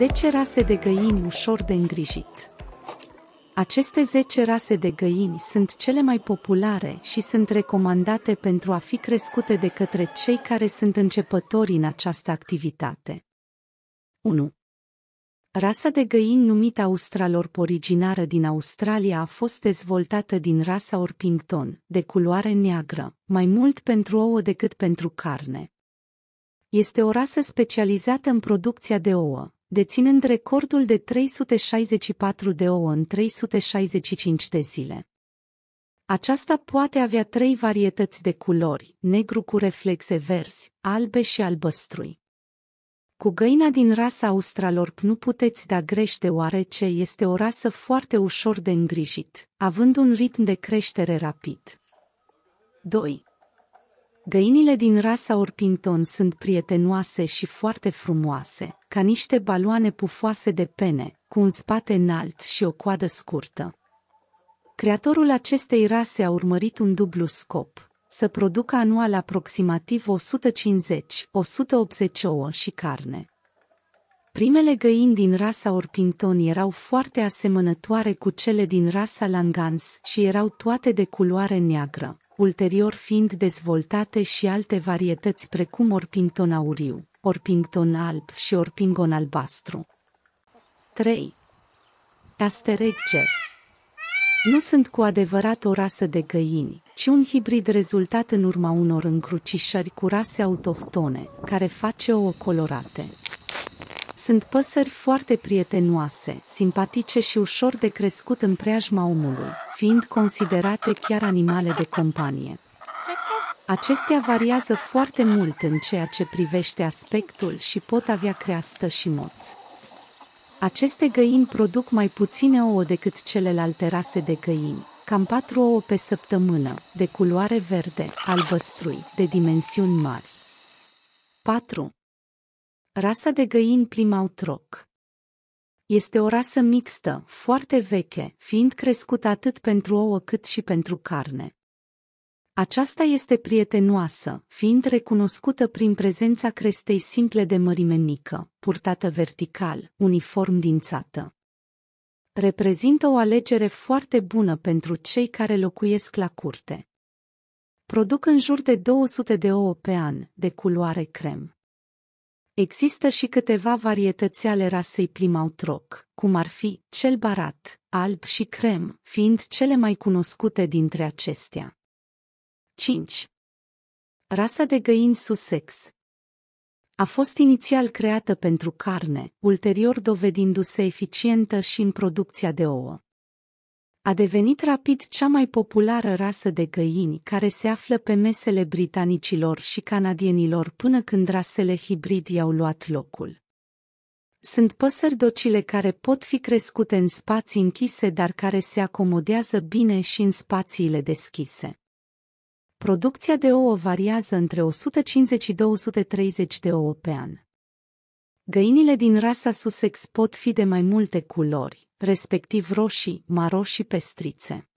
10 rase de găini ușor de îngrijit. Aceste 10 rase de găini sunt cele mai populare și sunt recomandate pentru a fi crescute de către cei care sunt începători în această activitate. 1. Rasa de găini numită Australorp originară din Australia a fost dezvoltată din rasa Orpington, de culoare neagră, mai mult pentru ouă decât pentru carne. Este o rasă specializată în producția de ouă, deținând recordul de 364 de ouă în 365 de zile. Aceasta poate avea trei varietăți de culori, negru cu reflexe verzi, albe și albăstrui. Cu găina din rasa Australorp nu puteți da greș deoarece este o rasă foarte ușor de îngrijit, având un ritm de creștere rapid. 2. Găinile din rasa Orpington sunt prietenoase și foarte frumoase, ca niște baloane pufoase de pene, cu un spate înalt și o coadă scurtă. Creatorul acestei rase a urmărit un dublu scop, să producă anual aproximativ 150-180 ouă și carne. Primele găini din rasa Orpington erau foarte asemănătoare cu cele din rasa Langans și erau toate de culoare neagră, ulterior fiind dezvoltate și alte varietăți precum orpington auriu, orpington alb și orpingon albastru. 3. Asteregger nu sunt cu adevărat o rasă de găini, ci un hibrid rezultat în urma unor încrucișări cu rase autohtone, care face ouă colorate. Sunt păsări foarte prietenoase, simpatice și ușor de crescut în preajma omului, fiind considerate chiar animale de companie. Acestea variază foarte mult în ceea ce privește aspectul și pot avea creastă și moți. Aceste găini produc mai puține ouă decât celelalte rase de găini, cam 4 ouă pe săptămână, de culoare verde, albăstrui, de dimensiuni mari. 4. Rasa de găini Plymouth Este o rasă mixtă, foarte veche, fiind crescută atât pentru ouă cât și pentru carne. Aceasta este prietenoasă, fiind recunoscută prin prezența crestei simple de mărime mică, purtată vertical, uniform dințată. Reprezintă o alegere foarte bună pentru cei care locuiesc la curte. Produc în jur de 200 de ouă pe an, de culoare crem. Există și câteva varietăți ale rasei Rock, cum ar fi cel barat, alb și crem, fiind cele mai cunoscute dintre acestea. 5. Rasa de găini Sussex a fost inițial creată pentru carne, ulterior dovedindu-se eficientă și în producția de ouă a devenit rapid cea mai populară rasă de găini care se află pe mesele britanicilor și canadienilor până când rasele hibrid i-au luat locul. Sunt păsări docile care pot fi crescute în spații închise, dar care se acomodează bine și în spațiile deschise. Producția de ouă variază între 150 și 230 de ouă pe an. Găinile din rasa Sussex pot fi de mai multe culori, respectiv roșii, maro și pestrițe.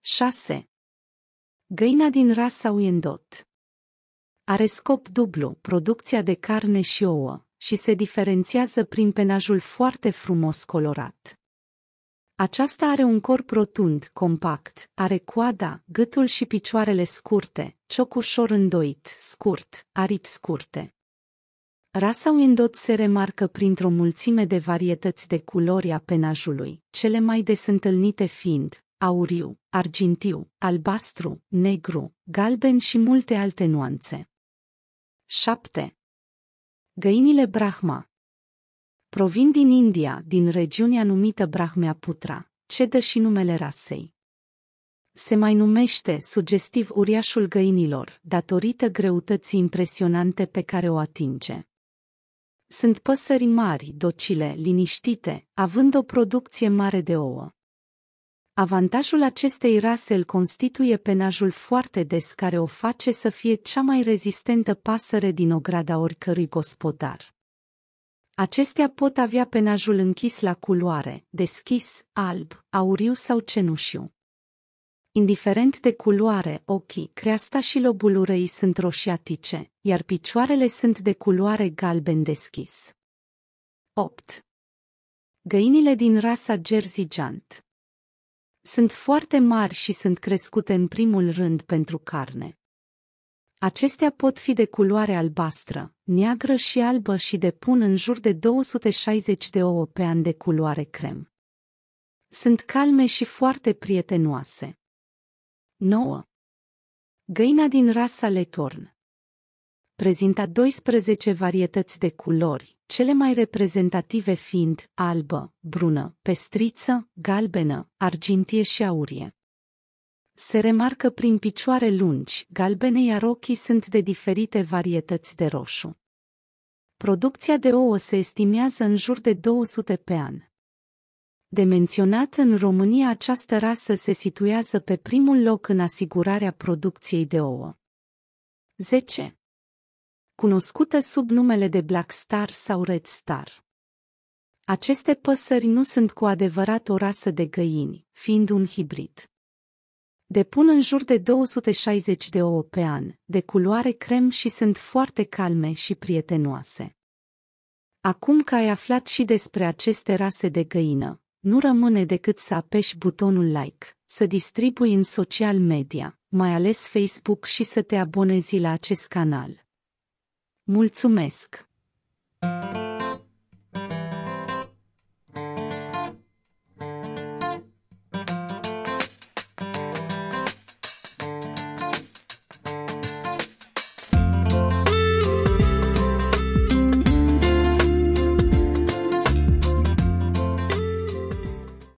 6. Găina din rasa Uendot Are scop dublu, producția de carne și ouă, și se diferențiază prin penajul foarte frumos colorat. Aceasta are un corp rotund, compact, are coada, gâtul și picioarele scurte, cioc ușor îndoit, scurt, aripi scurte. Rasa Wendot se remarcă printr-o mulțime de varietăți de culori a penajului, cele mai des întâlnite fiind auriu, argintiu, albastru, negru, galben și multe alte nuanțe. 7. Găinile Brahma Provin din India, din regiunea numită Brahmea Putra, dă și numele rasei. Se mai numește sugestiv uriașul găinilor, datorită greutății impresionante pe care o atinge. Sunt păsări mari, docile, liniștite, având o producție mare de ouă. Avantajul acestei rase îl constituie penajul foarte des care o face să fie cea mai rezistentă pasăre din ograda oricărui gospodar. Acestea pot avea penajul închis la culoare, deschis, alb, auriu sau cenușiu. Indiferent de culoare, ochii, creasta și lobul urăii sunt roșiatice, iar picioarele sunt de culoare galben deschis. 8. Găinile din rasa Jersey Giant sunt foarte mari și sunt crescute în primul rând pentru carne. Acestea pot fi de culoare albastră, neagră și albă și depun în jur de 260 de ouă pe an de culoare crem. Sunt calme și foarte prietenoase. 9. Găina din rasa Letorn Prezinta 12 varietăți de culori, cele mai reprezentative fiind albă, brună, pestriță, galbenă, argintie și aurie. Se remarcă prin picioare lungi, galbene iar ochii sunt de diferite varietăți de roșu. Producția de ouă se estimează în jur de 200 pe an. De menționat în România această rasă se situează pe primul loc în asigurarea producției de ouă. 10. Cunoscută sub numele de Black Star sau Red Star. Aceste păsări nu sunt cu adevărat o rasă de găini, fiind un hibrid. Depun în jur de 260 de ouă pe an, de culoare crem și sunt foarte calme și prietenoase. Acum că ai aflat și despre aceste rase de găină, nu rămâne decât să apeși butonul like, să distribui în social media, mai ales Facebook și să te abonezi la acest canal. Mulțumesc! thank you